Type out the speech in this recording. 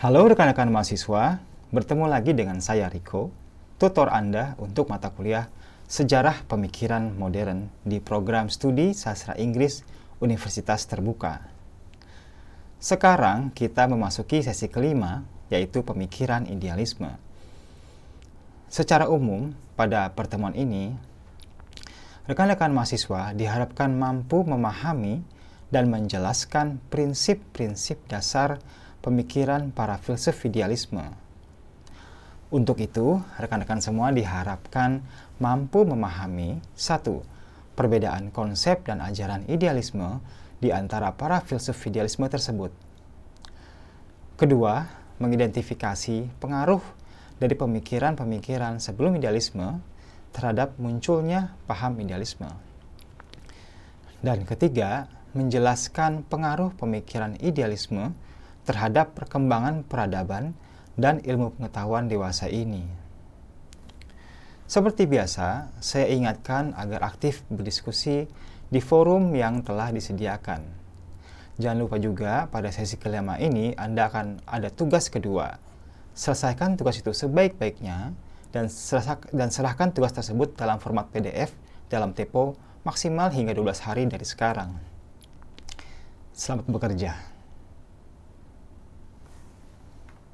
Halo rekan-rekan mahasiswa, bertemu lagi dengan saya Riko, tutor Anda untuk mata kuliah Sejarah Pemikiran Modern di program studi Sastra Inggris Universitas Terbuka. Sekarang kita memasuki sesi kelima, yaitu pemikiran idealisme. Secara umum, pada pertemuan ini, rekan-rekan mahasiswa diharapkan mampu memahami dan menjelaskan prinsip-prinsip dasar pemikiran para filsuf idealisme. Untuk itu, rekan-rekan semua diharapkan mampu memahami satu perbedaan konsep dan ajaran idealisme di antara para filsuf idealisme tersebut. Kedua, mengidentifikasi pengaruh dari pemikiran-pemikiran sebelum idealisme terhadap munculnya paham idealisme. Dan ketiga, menjelaskan pengaruh pemikiran idealisme terhadap perkembangan peradaban dan ilmu pengetahuan dewasa ini. Seperti biasa, saya ingatkan agar aktif berdiskusi di forum yang telah disediakan. Jangan lupa juga pada sesi kelima ini Anda akan ada tugas kedua. Selesaikan tugas itu sebaik-baiknya dan, dan serahkan tugas tersebut dalam format PDF dalam tempo maksimal hingga 12 hari dari sekarang. Selamat bekerja.